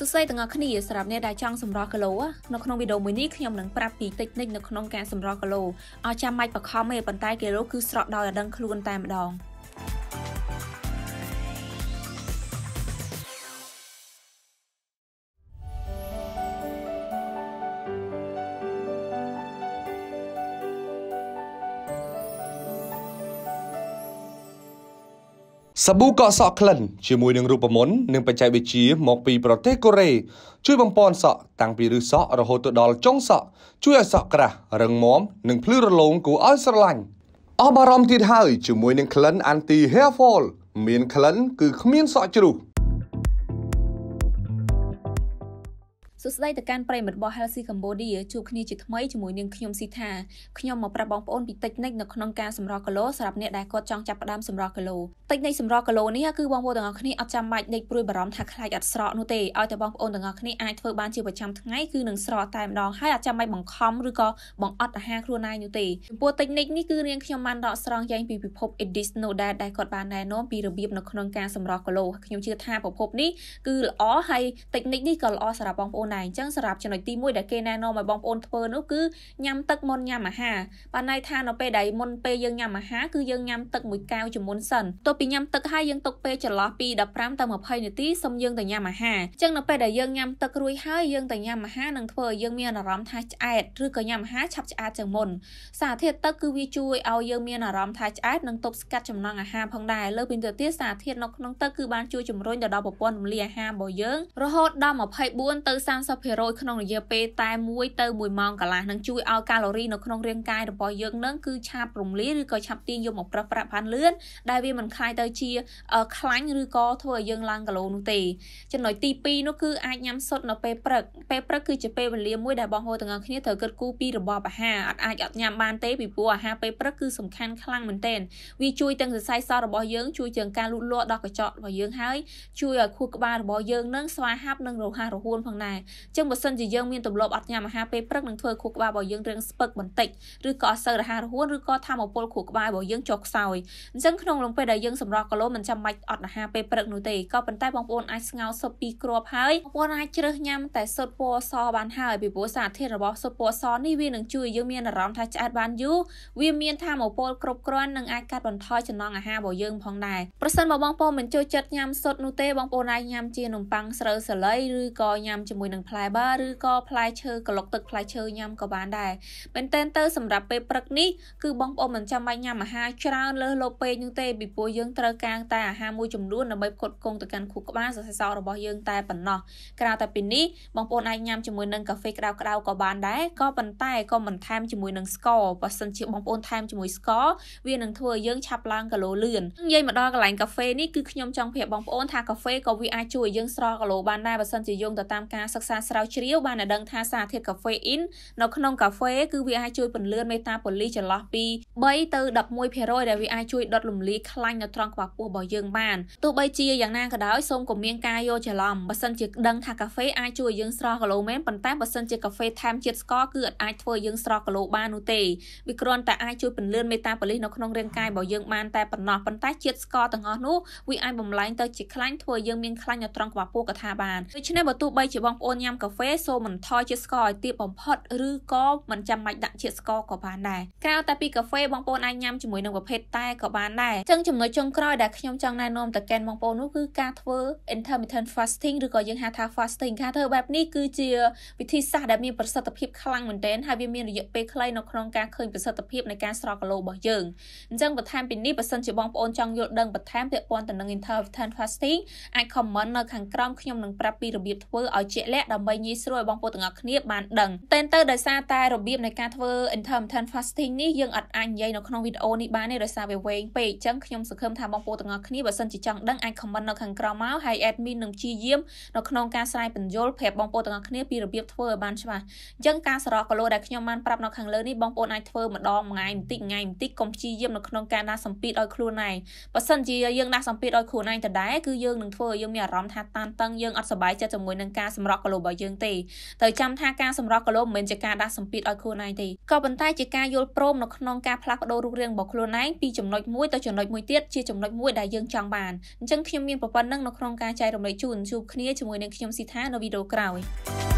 សួស្តីទាំងអស់គ្នាសម្រាប់អ្នកដែលចង់សម្រស់គីឡូនៅក្នុងវីដេអូមួយនេះខ្ញុំនឹងប្រាប់ពីតិចនិចនៅក្នុងការសម្រស់គីឡូអត់ចាំបាច់បខំទេប៉ុន្តែគីឡូគឺស្រក់ដោយអដឹងខ្លួនតែម្ដង។សាប៊ូកក់សក់ក្លិនជាមួយនឹងរូបមន្តនិងបច្ចេកវិទ្យាមកពីប្រទេសកូរ៉េជួយបំពន់សក់តាំងពីឫសសក់រហូតទៅដល់ចុងសក់ជួយឲ្យសក់ក្រាស់រឹងមាំនិងភ្លឺរលោងគួរឲ្យស្រឡាញ់អស់បារម្ភទៀតហើយជាមួយនឹងក្លិន anti hair fall មានក្លិនគឺគ្មានសក់ជ្រុះសួស្តីទៅកាន់ប្រិមិត្តរបស់ Healthy Cambodia ជួបគ្នាជាថ្មីជាមួយនាងខ្ញុំស៊ីថាខ្ញុំមកប្រាប់បងប្អូនពីតិចនិចនៅក្នុងការសម្រស់គីឡូសម្រាប់អ្នកដែលគាត់ចង់ចាប់ផ្ដើមសម្រស់គីឡូតិចនៃសម្រស់គីឡូនេះគឺបងប្អូនទាំងអស់គ្នាអត់ចាំបាច់ដេកព្រួយបារម្ភថាខ្លាចអត់ស្រកនោះទេឲ្យតែបងប្អូនទាំងអស់គ្នាអាចធ្វើបានជាប្រចាំថ្ងៃគឺនឹងស្រកតែម្ដងហើយអត់ចាំបាច់បង្ខំឬក៏បង្អត់អាហារខ្លួនឯងនោះទេចំពោះតិចនិចនេះគឺរៀងខ្ញុំបានដកស្រង់ចេញពីពិភព Edis Nodal ដែលគាត់បានណែនាំពីរបៀបនៅក្នុងការសម្រស់គីឡូខ្ញុំជឿថាប្រភពនេះគឺល្អហើយតិចនិចនេះក៏ល្អសម្រាប់បងប្អូនដែរអញ្ចឹងសម្រាប់ចំណុចទី1ដែលគេណែនាំឲ្យបងប្អូនធ្វើនោះគឺញ៉ាំទឹកមុនញ៉ាំអាហារបានន័យថានៅពេលដែលមុនពេលយើងញ៉ាំអាហារគឺយើងញ៉ាំទឹកមួយកែវជាមុនសិនទោះពីញ៉ាំទឹកហើយយើងទុកពេលចន្លោះពី15ទៅ20នាទីសុំយើងទៅញ៉ាំអាហារអញ្ចឹងនៅពេលដែលយើងញ៉ាំទឹករួចហើយយើងទៅញ៉ាំអាហារនឹងធ្វើឲ្យយើងមានអារម្មណ៍ថាឆ្អែតឬក៏ញ៉ាំអាហារឆាប់ឆ្អែតជាងមុនសារធាតុទឹកគឺវាជួយឲ្យយើងមានអារម្មណ៍ថាឆ្អែតនិងទប់ស្កាត់ចំណង់អាហារផងដែរលើពីទៅទៀតសារធាតុនៅក្នុងទឹកគឺបានជួយជំរុញដល់ប្រព័ន្ធរំលាយអាហាររបស់យើង រហូតដល់24ទៅ30%ក្នុងរយៈពេលតែ1ទៅ1ម៉ោងកន្លះនឹងជួយឲ្យកាឡូរីនៅក្នុងរាងកាយរបស់យើងនឹងគឺឆាប់រំលាយឬក៏ឆាប់ទាញយកមកប្រើប្រាស់បានលឿនដែលវាមិនខ្លាយទៅជាខ្លាញ់ឬក៏ធ្វើឲ្យយើងឡើងគីឡូនោះទេចំណុចទី2នោះគឺអាចញ៉ាំសុទ្ធនៅពេលព្រឹកពេលព្រឹកគឺជាពេលវេលាមួយដែលបងប្អូនទាំងអស់គ្នាត្រូវគិតគូរពីរបបអាហារអត់អាចអត់ញ៉ាំបានទេពីព្រោះអាហារពេលព្រឹកគឺសំខាន់ខ្លាំងមែនទែនវាជួយទាំងសរសៃសររបស់យើងជួយទាំងការលូតលាស់ដល់កញ្ចក់របស់យើងហើយជួយឲ្យខួរក្បាលរបស់យើងនឹងស្វាហាប់និងរហ័សរហួនផងដែរអញ្ចឹងបើសិនជាយើងមានទម្លាប់អត់ញ៉ាំអាហារពេលព្រឹកនឹងធ្វើខួរក្បាលរបស់យើងរឹងស្ពឹកបន្តិចឬក៏អត់សូវរហ័សរហួនឬក៏ធម្មពលខួរក្បាលរបស់យើងចុះខ្សោយអញ្ចឹងក្នុងរំពេលដែលយើងសម្រស់គីឡូមិនចាំបាច់អត់អាហារពេលព្រឹកនោះទេក៏ប៉ុន្តែបងប្អូនអាចស្ងោរស៊ុបពីរគ្រាប់ហើយបងប្អូនអាចជ្រើសញ៉ាំតែស៊ុបពណ៌សបានហើយពីព្រោះសារធាតុរបស់ស៊ុបពណ៌សនេះវានឹងជួយយើងមានអារម្មណ៍ថាឆ្អែតបានយូរវាមានថាមពលគ្រប់គ្រាន់និងអាចកាត់បន្ថយចំណង់អាហាររបស់យើង ផងដែរប្រសិនបើបងប្អូនមិនចូលចិត្តញ៉ាំស៊ុតនោះទេបងប្អូនអាចញ៉ាំជានំប៉័ងស្រូវសាលីឬក៏ញ៉ាំជាមួយនឹងផ្លែប័រឬក៏ផ្លែឈើក្លុកទឹកផ្លែឈើញ៉ាំក៏បានដែរមែនទែនទៅ សម្រាប់ពេលព្រឹកនេះគឺបងប្អូនមិនចាំបាច់ញ៉ាំអាហារច្រើនលើសលោពេកនោះទេពីព្រោះយើងយើងត្រូវការតែអាហារមួយចំនួនដើម្បីផ្គត់ផ្គង់ទៅកាន់ខួរក្បាលសរសៃសោរបស់យើង តែប៉ុណ្ណោះក្រៅតែពីនេះបងប្អូនអាចញ៉ាំជាមួយនឹងកាហ្វេក្តៅៗក៏បានដែរក៏ប៉ុន្តែក៏មិនថែមជាមួយនឹងស្ករបើសិនជាបងប្អូនថែមជាមួយស្ករវានឹងធ្វើឲ្យយើងឆាប់ឡើងគីឡូលឿននិយាយមកដល់កន្លែងកាហ្វេនេះគឺខ្ញុំចង់ប្រាប់បងប្អូនថាកាហ្វេក៏វាអាចជួយឲ្យយើងស្រស់គីឡូបានដែរបើសិនជាយោងទៅតាមការសិក្សាស្រាវជ្រាវបានដឹងថាសារធាតុកាហ្វេអ៊ីននៅក្នុងកាហ្វេ គឺវាអាចជួយពន្លឿនមេតាបូលីចន្លោះពី3ទៅ11%ដែលវាអាចជួយដុតលំលាយខ្លាញ់នៅត្រង់ខ្វះពោះរបស់យើងបានទោះបីជាយ៉ាងណាក៏ដោយសូមកុំមានការយល់ច្រឡំបើសិនជាដឹងថាកាហ្វេអាចជួយយើងស្រស់គីឡូមែនប៉ុន្តែបើសិនជាកាហ្វេថែមជាតិស្ករគឺអាចធ្វើយើងស្រស់គីឡូបាននោះទេវាគ្រាន់តែអាចជួយពន្លឿនមេតាបូលីសនៅក្នុងរាងកាយរបស់យើងបានតែប៉ុណ្ណោះប៉ុន្តែជាតិស្ករទាំងអស់នោះវាអាចបំលែងទៅជាខ្លាញ់ធ្វើយើងមានខ្លាញ់នៅត្រង់ក្បាលពោះក៏ថាបានដូច្នេះបើទោះបីជាបងប្អូនញ៉ាំកាហ្វេសូមមិនថយជាតិស្ករឲ្យទាបបំផុតឬក៏មិនចាំបាច់ដាក់ជាតិស្ករក៏បានដែរក្រៅតែពីកាហ្វេបងប្អូនអាចញ៉ាំជាមួយនឹងប្រភេទតែក៏បានដែរចឹងចំណុចចុងងក្រោយដែលខ្ញុំចង់ណែនាំទៅកែនបងប្អូននោះគឺការធ្វើ intermittent fasting ឬក៏យើងហៅថា fasting ការធ្វើបែបនេះគឺជាវិធីសាស្ត្រដែលមានប្រសិទ្ធភាពខ្លាំងមែនទែនហើយវាមានរយៈពេលខ្លីនៅក្នុងការឃើញប្រសិទ្ធភាពនៃការស្រកគីឡូរបស់យើងអញ្ចឹងបន្ថែមពីនេះបើសិនជាបងប្អូនចង់យល់ដឹងបន្ថែមពាក់ព័ន្ធទៅនឹង intermittent fasting អាច comment នៅខាងក្រោមខ្ញុំនឹងប្រាប់ពីរបៀបធ្វើឲ្យជាក់លាក់ដើម្បីងាយស្រួលឲ្យបងប្អូនទាំងអស់គ្នាបានដឹងតែទៅដោយសារតែរបៀបនៃការធ្វើ intermittent fasting នេះយើងអត់អាចនិយាយនៅក្នុងវីដេអូនេះបានទេដោយសារវាវែងពេកអញ្ចឹងខ្ញុំសង្ឃឹមមថាបងប្អូនទាំងអស់គ្នាបើសិនជាចង់ដឹងអាច comment នៅខាងក្រោមមកហើយ admin នឹងព្យាយាមនៅក្នុងការស្រាយបញ្យល់ប្រាប់បងប្អូនទាំងអស់គ្នាពីរបៀបធ្វើឲ្យបានច្បាស់អញ្ចឹងការសរកគោលដែលខ្ញុំបានប្រាប់នៅខាងលើនេះបងប្អូនអាចធ្វើម្ដងមួយថ្ងៃបន្តិចថ្ងៃបន្តិចកុំព្យាយាមនៅក្នុងការដាក់សម្ពាធឲ្យខ្លួនឯងបើសិនជា យើងដាក់សម្ពាធឲ្យខ្លួនឯងដដែលគឺយើងនឹងធ្វើឲ្យយើងមានអារម្មណ៍ថាតានតឹងយើងអត់សប្បាយចិត្តជាមួយនឹងការសម្រកគោលរបស់យើងទេត្រូវចាំថាការសម្រកគោលមិនមែនជាការដាក់សម្ពាធឲ្យខ្លួនឯងទេក៏ប៉ុន្តែជាការយល់ព្រមនៅក្នុងការផ្លាស់ប្ដូររូបរាងរបស់ខ្លួនឯងពីចំណុចមួយទៅចំណុចមួយទៀតជាជាចំណុចមួយដែលយើងចង់បានអញ្ចឹងខ្ញុំមានប្រព័ន្ធនឹងនៅក្នុងការចែករំលែកជូនជួបគ្នាជាមួយនឹងខ្ញុំស៊ីថានៅវីដេអូក្រោយ។